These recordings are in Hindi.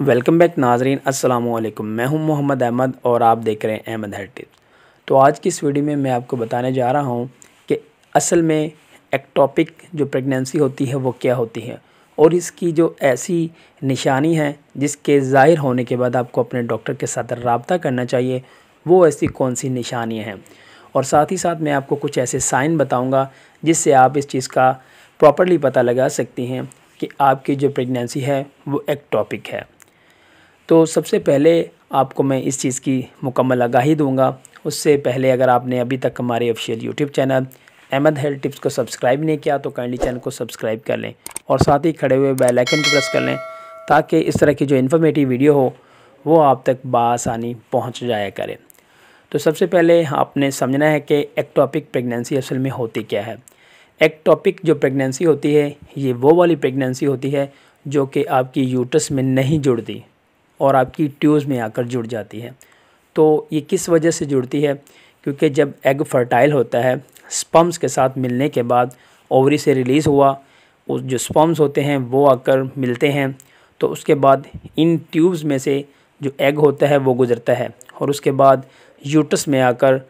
वेलकम बैक नाजरीन अस्सलाम वालेकुम मैं हूं मोहम्मद अहमद और आप देख रहे हैं अहमद हेटिज तो आज की इस वीडियो में मैं आपको बताने जा रहा हूं कि असल में एक्टॉपिक जो प्रेगनेंसी होती है वो क्या होती है और इसकी जो ऐसी निशानी है जिसके ज़ाहिर होने के बाद आपको अपने डॉक्टर के साथ रबता करना चाहिए वो ऐसी कौन सी निशानियाँ हैं और साथ ही साथ मैं आपको कुछ ऐसे साइन बताऊँगा जिससे आप इस चीज़ का प्रॉपरली पता लगा सकती हैं कि आपकी जो प्रेगनेंसी है वो एक्टॉपिक है तो सबसे पहले आपको मैं इस चीज़ की मुकम्मल आगाही दूंगा उससे पहले अगर आपने अभी तक हमारे official YouTube channel Ahmad health tips को सब्सक्राइब नहीं किया तो काइंडली चैनल को सब्सक्राइब कर लें और साथ ही खड़े हुए बेल आइकन को प्रेस कर लें ताकि इस तरह की जो इन्फॉर्मेटिव वीडियो हो वो आप तक बसानी पहुँच जाया करें तो सबसे पहले आपने समझना है कि एक्टॉपिक प्रेगनेंसी असल में होती क्या है एक्टॉपिक जो प्रेगनेंसी होती है ये वो वाली प्रेगनेंसी होती है जो कि आपकी यूट्रस में नहीं जुड़ती और आपकी ट्यूज़ में आकर जुड़ जाती है तो ये किस वजह से जुड़ती है क्योंकि जब एग फर्टाइल होता है स्पम्स के साथ मिलने के बाद ओवरी से रिलीज़ हुआ उस जो स्पम्स होते हैं वो आकर मिलते हैं तो उसके बाद इन ट्यूब्स में से जो एग होता है वो गुज़रता है और उसके बाद यूटस में आकर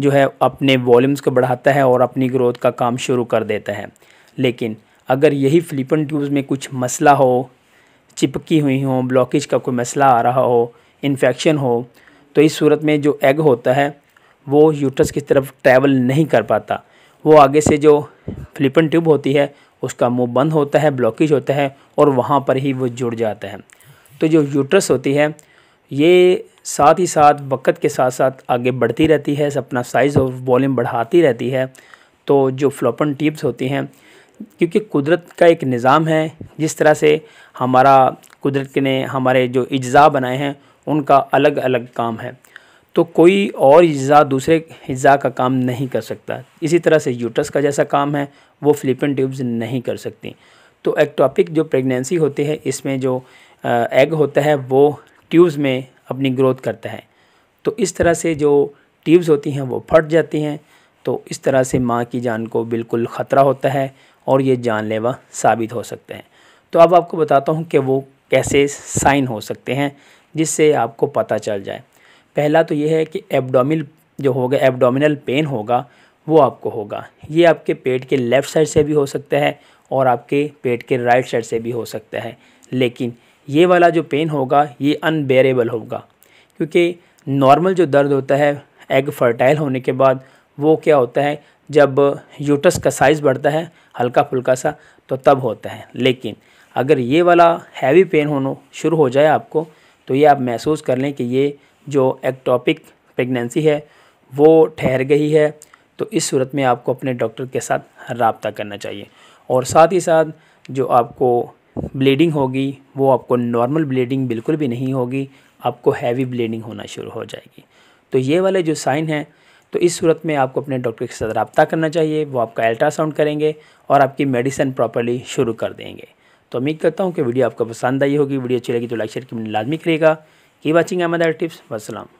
जो है अपने वॉल्यूम्स को बढ़ाता है और अपनी ग्रोथ का काम शुरू कर देता है लेकिन अगर यही फ्लिपन ट्यूब्स में कुछ मसला हो चिपकी हुई हों ब्लॉकेज का कोई मसला आ रहा हो इन्फेक्शन हो तो इस सूरत में जो एग होता है वो यूट्रस की तरफ ट्रैवल नहीं कर पाता वो आगे से जो फ्लिपन ट्यूब होती है उसका मुंह बंद होता है ब्लॉकेज होता है और वहाँ पर ही वो जुड़ जाता है तो जो यूट्रस होती है ये साथ ही साथ वक़्त के साथ साथ आगे बढ़ती रहती है अपना साइज़ और वॉल्यूम बढ़ाती रहती है तो जो फ्लोपन ट्यूब्स होती हैं क्योंकि कुदरत का एक निज़ाम है जिस तरह से हमारा कुदरत ने हमारे जो अज्जा बनाए हैं उनका अलग अलग काम है तो कोई और अज्जा दूसरे अज्जा का काम नहीं कर सकता इसी तरह से यूटस का जैसा काम है वो फ्लिपिन ट्यूब्स नहीं कर सकती तो एक्टॉपिक जो प्रेगनेंसी होती है इसमें जो एग होता है वो ट्यूब्स में अपनी ग्रोथ करता है तो इस तरह से जो ट्यूब्स होती हैं वो फट जाती हैं तो इस तरह से माँ की जान को बिल्कुल ख़तरा होता है और ये जानलेवा साबित हो सकते हैं तो अब आपको बताता हूँ कि वो कैसे साइन हो सकते हैं जिससे आपको पता चल जाए पहला तो ये है कि एब्डोमिल जो होगा एबडामिनल पेन होगा वो आपको होगा ये आपके पेट के लेफ़्ट साइड से भी हो सकता है और आपके पेट के राइट साइड से भी हो सकता है लेकिन ये वाला जो पेन होगा ये अनबेरेबल होगा क्योंकि नॉर्मल जो दर्द होता है एग फर्टाइल होने के बाद वो क्या होता है जब यूटस का साइज़ बढ़ता है हल्का फुल्का सा तो तब होता है लेकिन अगर ये वाला हैवी पेन होना शुरू हो जाए आपको तो ये आप महसूस कर लें कि ये जो एक्टॉपिक प्रेगनेंसी है वो ठहर गई है तो इस सूरत में आपको अपने डॉक्टर के साथ रबता करना चाहिए और साथ ही साथ जो आपको ब्लीडिंग होगी वो आपको नॉर्मल ब्लीडिंग बिल्कुल भी नहीं होगी आपको हैवी ब्लीडिंग होना शुरू हो जाएगी तो ये वाले जो साइन हैं तो इस सूरत में आपको अपने डॉक्टर के साथ रबता करना चाहिए वो आपका अल्ट्रासाउंड करेंगे और आपकी मेडिसिन प्रॉपरली शुरू कर देंगे तो उम्मीद करता हूँ कि वीडियो आपको पसंद आई होगी वीडियो अच्छी लगी तो लाइक शेयर की लाजमी करिएगा की वॉचिंग अहमद टिप्स वसलम